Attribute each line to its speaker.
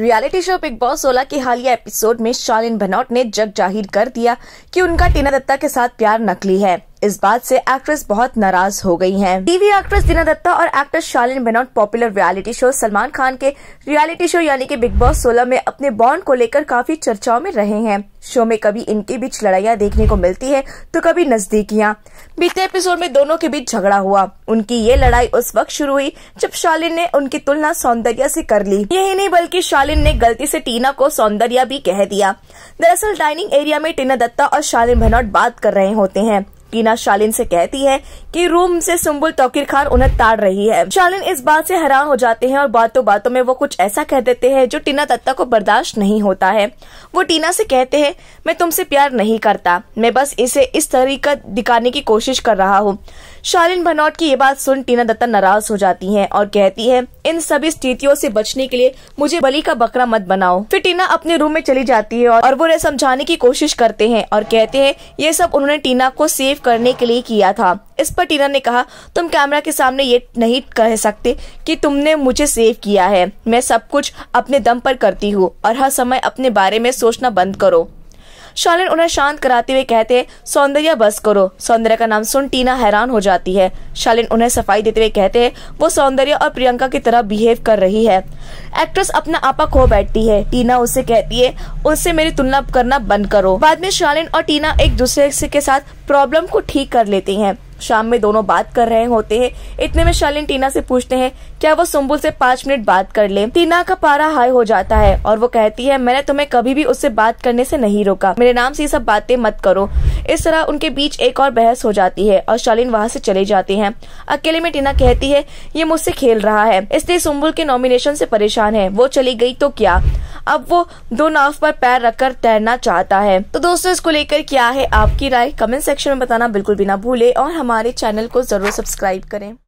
Speaker 1: Reality show big boss 16 के हालिया episode में शालिन भनौट ने जग जाहिर कर दिया कि उनका टीना दत्ता के साथ प्यार नकली है इस बात से एक्ट्रेस बहुत नाराज हो गई हैं। टीवी एक्ट्रेस दीना दत्ता और actor Shalin Bhanot popular reality show Salman Khan के रियलिटी शो यानी कि बिग बॉस 16 में अपने बॉन्ड को लेकर काफी चर्चाओं में रहे हैं शो में कभी इनके बीच लड़ाइयाँ देखने को मिलती है तो कभी नजदीकियाँ बीते एपिसोड में दोनों के बीच झगड़ा हुआ उनकी ये लड़ाई उस वक्त शुरू हुई जब शालिन ने उनकी तुलना सौंदर्य से कर ली यही नहीं बल्कि शालिन ने गलती से टीना को सौंदर्या भी कह दिया दरअसल डाइनिंग एरिया में टीना दत्ता और शालिन भनौट बात कर रहे होते हैं टीना शालिन से कहती है कि रूम से सुम्बुल तौकीर खान उन्हें ताड़ रही है शालिन इस बात से हैरान हो जाते हैं और बातों बातों में वो कुछ ऐसा कह देते हैं जो टीना दत्ता को बर्दाश्त नहीं होता है वो टीना से कहते हैं मैं तुमसे प्यार नहीं करता मैं बस इसे इस तरीका दिखाने की कोशिश कर रहा हूँ शालिन भनौट की ये बात सुन टीना दत्ता नाराज हो जाती है और कहती है इन सभी स्थितियों से बचने के लिए मुझे बलि का बकरा मत बनाओ फिर टीना अपने रूम में चली जाती है और वो समझाने की कोशिश करते हैं और कहते हैं ये सब उन्होंने टीना को सेफ सेव करने के लिए किया था इस पर टीना ने कहा तुम कैमरा के सामने ये नहीं कह सकते कि तुमने मुझे सेव किया है मैं सब कुछ अपने दम पर करती हूँ और हर समय अपने बारे में सोचना बंद करो शालिन उन्हें शांत कराते हुए कहते सौंदर्य बस करो सौंदर्य का नाम सुन टीना हैरान हो जाती है शालिन उन्हें सफाई देते हुए कहते हैं वो सौंदर्य और प्रियंका की तरह बिहेव कर रही है एक्ट्रेस अपना आपा खो बैठती है टीना उसे कहती है उससे मेरी तुलना करना बंद करो बाद में शालिन और टीना एक दूसरे के साथ प्रॉब्लम को ठीक कर लेती है शाम में दोनों बात कर रहे होते हैं इतने में शालिन टीना से पूछते हैं क्या वो सुम्बुल से पाँच मिनट बात कर ले टीना का पारा हाई हो जाता है और वो कहती है मैंने तुम्हें कभी भी उससे बात करने से नहीं रोका मेरे नाम से ये सब बातें मत करो इस तरह उनके बीच एक और बहस हो जाती है और शालिन वहाँ से चले जाते हैं अकेले में टीना कहती है ये मुझसे खेल रहा है इसलिए सुम्बुल के नॉमिनेशन से परेशान है वो चली गई तो क्या अब वो दो नाव पर पैर रखकर तैरना चाहता है तो दोस्तों इसको लेकर क्या है आपकी राय कमेंट सेक्शन में बताना बिल्कुल भी ना भूले और हमारे चैनल को जरूर सब्सक्राइब करें